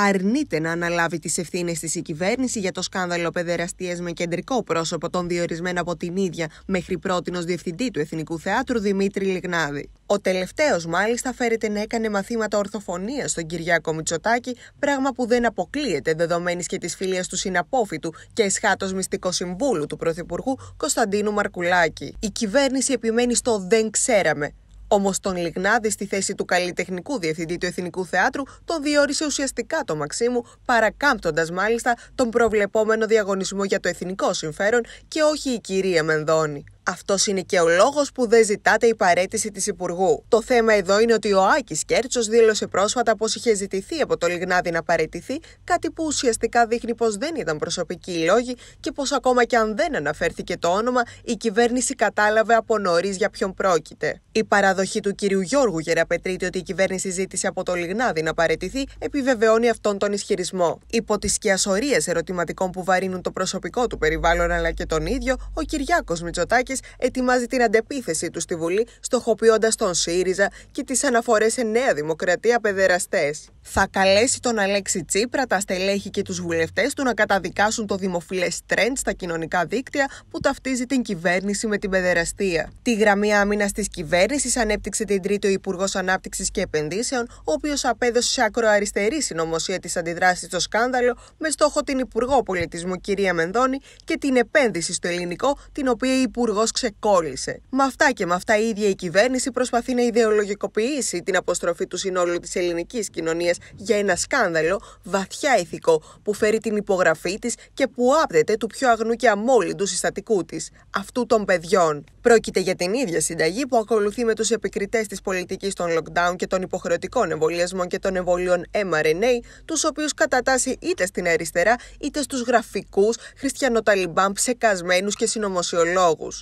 αρνείται να αναλάβει τις ευθύνες της η κυβέρνηση για το σκάνδαλο παιδεραστίας με κεντρικό πρόσωπο τον διορισμένο από την ίδια μέχρι ως διευθυντή του Εθνικού Θεάτρου Δημήτρη Λιγνάδη. Ο τελευταίος μάλιστα, φέρεται να έκανε μαθήματα ορθοφωνίας στον Κυριάκο Μητσοτάκη, πράγμα που δεν αποκλείεται δεδομένης και της φιλίας του συναπόφητου και εσχάτως μυστικό συμβούλου του Πρωθυπουργού Κωνσταντίνου Μαρκουλάκη. Η κυβέρνηση επιμένει στο δεν ξέραμε, Όμως τον Λιγνάδη στη θέση του καλλιτεχνικού διευθυντή του Εθνικού Θεάτρου τον διόρισε ουσιαστικά το Μαξίμου, παρακάμπτοντας μάλιστα τον προβλεπόμενο διαγωνισμό για το εθνικό συμφέρον και όχι η κυρία Μενδώνη. Αυτός είναι και ο λόγος που δεν ζητάτε η παρέτηση της Υπουργού. Το θέμα εδώ είναι ότι ο Άκης Κέρτσος δήλωσε πρόσφατα πως είχε ζητηθεί από το Λιγνάδι να παρετηθεί, κάτι που ουσιαστικά δείχνει πως δεν ήταν προσωπικοί οι λόγοι και πως ακόμα και αν δεν αναφέρθηκε το όνομα, η κυβέρνηση κατάλαβε από νωρίς για ποιον πρόκειται. Η παραδοχή του κυρίου Γιώργου Γεραπετρίτη ότι η κυβέρνηση ζήτησε από το Λιγνάδι να παρετηθεί επιβεβαιώνει αυτόν τον ισχυρισμό. Υπό τις σκιασορίες ερωτηματικών που βαρύνουν το προσωπικό του περιβάλλον αλλά και τον ίδιο, ο Κυριάκος Μητσοτάκης ετοιμάζει την αντεπίθεση του στη Βουλή, στοχοποιώντας τον ΣΥΡΙΖΑ και τις αναφορές σε Νέα Δημοκρατία παιδεραστές. Θα καλέσει τον Αλέξη Τσίπρα, τα στελέχη και τους βουλευτές του να καταδικάσουν το δημοφιλές τρέντ στα κοινωνικά δίκτυα που ταυτίζει την κυβέρνηση με την παιδεραστία. Τη γραμμή άμυνας της κυβέρνησης ανέπτυξε την Τρίτη ο Υπουργός Ανάπτυξης και Επενδύσεων, ο οποίος απέδωσε σε ακροαριστερή συνωμοσία τη αντιδράσεις στο σκάνδαλο με στόχο την Υπουργό Πολιτισμού κυρία Μενδώνη και την επένδυση στο ελληνικό, την οποία η Υπουργός ξεκόλλησε. Με αυτά και με αυτά η ίδια η κυβέρνηση προσπαθεί να ιδεολογικοποιήσει την αποστροφή του συνόλου της ελληνικής κοινωνίας για ένα σκάνδαλο βαθιά ηθικό που φέρει την υπογραφή της και που άπτεται του πιο αγνού και αμόλυντου συστατικού της, αυτού των παιδιών. Πρόκειται για την ίδια συνταγή που ακολουθεί με τους επικριτές της πολιτικής των lockdown και των υποχρεωτικών εμβολιασμών και των εμβολίων mRNA, τους οποίους κατατάσσει είτε στην αριστερά είτε στους γραφικούς χριστιανοταλιμπάν ψεκασμένους και συνωμοσιολόγους.